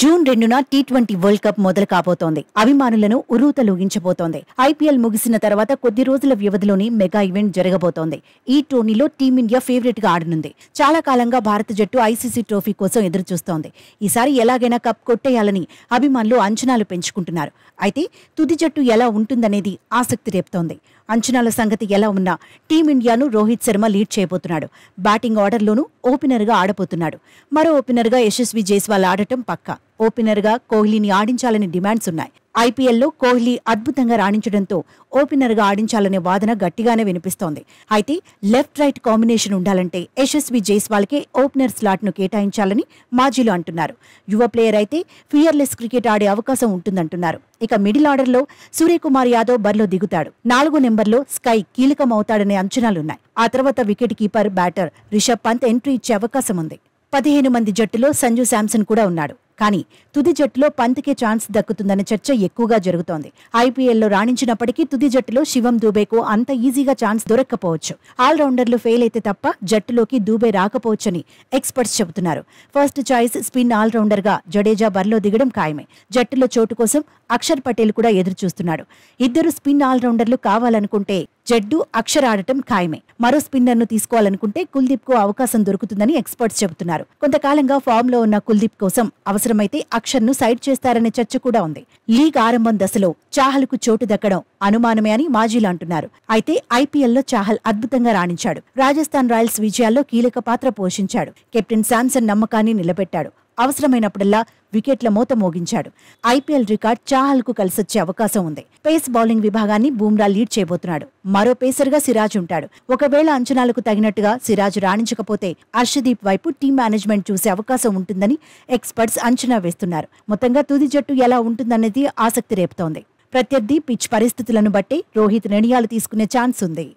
June రెండున T twenty world cup మొదలు కాబోతోంది అభిమానులను లూగించబోతోంది ఐపీఎల్ ముగిసిన తర్వాత కొద్ది రోజుల వ్యవధిలోనే మెగా ఈవెంట్ జరగబోతోంది ఈ టోర్నీలో టీమిండియా ఫేవరెట్ గా ఆడనుంది చాలా కాలంగా భారత జట్టు ఐసీసీ ట్రోఫీ కోసం ఎదురుచూస్తోంది ఈసారి ఎలాగైనా కప్ కొట్టేయాలని అభిమానులు అంచనాలు పెంచుకుంటున్నారు అయితే తుది జట్టు ఎలా ఉంటుందనేది ఆసక్తి రేపుతోంది అంచనాల సంగతి ఎలా ఉన్నా టీమిండియాను రోహిత్ శర్మ లీడ్ చేయబోతున్నాడు బ్యాటింగ్ ఆర్డర్లోనూ ఓపెనర్గా ఆడబోతున్నాడు మరో ఓపెనర్గా యశస్వి జైస్వాల్ ఆడటం పక్కా ఓపెనర్గా కోహ్లీని ఆడించాలని డిమాండ్స్ ఉన్నాయి ఐపీఎల్లో కోహ్లీ అద్భుతంగా రాణించడంతో ఓపెనర్గా ఆడించాలనే వాదన గట్టిగానే వినిపిస్తోంది అయితే లెఫ్ట్ రైట్ కాంబినేషన్ ఉండాలంటే యశస్వి జైస్వాల్కే ఓపెనర్ స్లాట్ను కేటాయించాలని మాజీలు అంటున్నారు యువ ప్లేయర్ అయితే ఫియర్లెస్ క్రికెట్ ఆడే అవకాశం ఉంటుందంటున్నారు ఇక మిడిల్ ఆర్డర్లో సూర్యకుమార్ యాదవ్ బరిలో దిగుతాడు నాలుగో నెంబర్లో స్కై కీలకమవుతాడనే అంచనాలున్నాయి ఆ తర్వాత wicket keeper batter Rishabh Pant entry ఇచ్చే అవకాశం ఉంది పదిహేను మంది జట్టులో సంజు శాంసన్ కూడా ఉన్నాడు కానీ తుది జట్టులో పంత్కే ఛాన్స్ దక్కుతుందన్న చర్చ ఎక్కువగా జరుగుతోంది ఐపీఎల్లో రాణించినప్పటికీ తుది జట్టులో శివం దూబేకు అంత ఈజీగా ఛాన్స్ దొరక్కపోవచ్చు ఆల్రౌండర్లు ఫెయిల్ అయితే తప్ప జట్టులోకి దూబే రాకపోవచ్చని ఎక్స్పర్ట్స్ చెబుతున్నారు ఫస్ట్ చాయిస్ స్పిన్ ఆల్రౌండర్గా జడేజా బరిలో దిగడం ఖాయమే జట్టులో చోటు కోసం అక్షర్ పటేల్ కూడా ఎదురు చూస్తున్నాడు ఇద్దరు స్పిన్ ఆల్రౌండర్లు కావాలనుకుంటే జడ్డు అక్షర్ ఆడటం ఖాయమే మరో స్పిన్నర్ ను తీసుకోవాలనుకుంటే కుల్దీప్ కు అవకాశం దొరుకుతుందని ఎక్స్పర్ట్స్ చెబుతున్నారు కొంతకాలంగా ఫామ్ లో ఉన్న కుల్దీప్ కోసం అవసరం అవసరమైతే అక్షర్ను సైడ్ చేస్తారనే చర్చ కూడా ఉంది లీగ్ ఆరంభం దశలో చాహల్కు చోటు దక్కడం అనుమానమే అని మాజీలు అంటున్నారు అయితే ఐపీఎల్లో చాహల్ అద్భుతంగా రాణించాడు రాజస్థాన్ రాయల్స్ విజయాల్లో కీలక పాత్ర పోషించాడు కెప్టెన్ శాంసన్ నమ్మకాన్ని నిలబెట్టాడు అవసరమైనప్పుడల్లా వికెట్ల మూత మోగించాడు ఐపీఎల్ రికార్డ్ చాహల్కు కలిసొచ్చే అవకాశం ఉంది పేస్ బౌలింగ్ విభాగాన్ని బూమ్రా లీడ్ చేయబోతున్నాడు మరో పేసర్గా సిరాజ్ ఉంటాడు ఒకవేళ అంచనాలకు తగినట్టుగా సిరాజ్ రాణించకపోతే అర్షదీప్ వైపు టీం మేనేజ్మెంట్ చూసే అవకాశం ఉంటుందని ఎక్స్పర్ట్స్ అంచనా వేస్తున్నారు మొత్తంగా తుది జట్టు ఎలా ఉంటుందనేది ఆసక్తి రేపుతోంది ప్రత్యర్థి పిచ్ పరిస్థితులను బట్టి రోహిత్ నిర్ణయాలు తీసుకునే ఛాన్స్ ఉంది